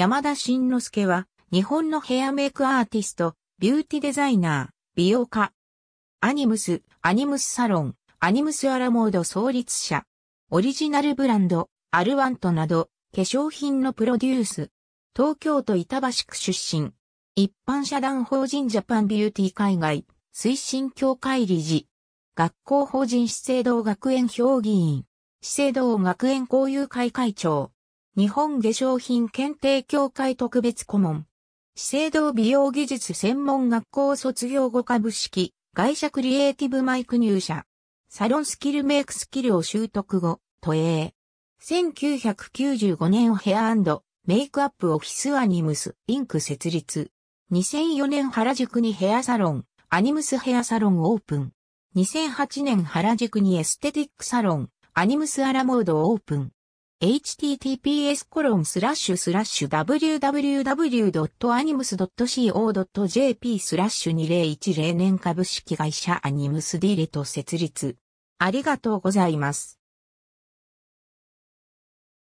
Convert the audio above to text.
山田慎之介は、日本のヘアメイクアーティスト、ビューティデザイナー、美容家。アニムス、アニムスサロン、アニムスアラモード創立者。オリジナルブランド、アルワントなど、化粧品のプロデュース。東京都板橋区出身。一般社団法人ジャパンビューティー海外、推進協会理事。学校法人資生堂学園評議員。資生堂学園交友会会長。日本化粧品検定協会特別顧問。資生堂美容技術専門学校卒業後株式会社クリエイティブマイク入社。サロンスキルメイクスキルを習得後、都営。1995年ヘアメイクアップオフィスアニムスインク設立。2004年原宿にヘアサロン、アニムスヘアサロンオープン。2008年原宿にエステティックサロン、アニムスアラモードオープン。https コロンスラッシュスラッシュ www.animus.co.jp スラッシュ2010年株式会社アニムスディレと設立。ありがとうございます。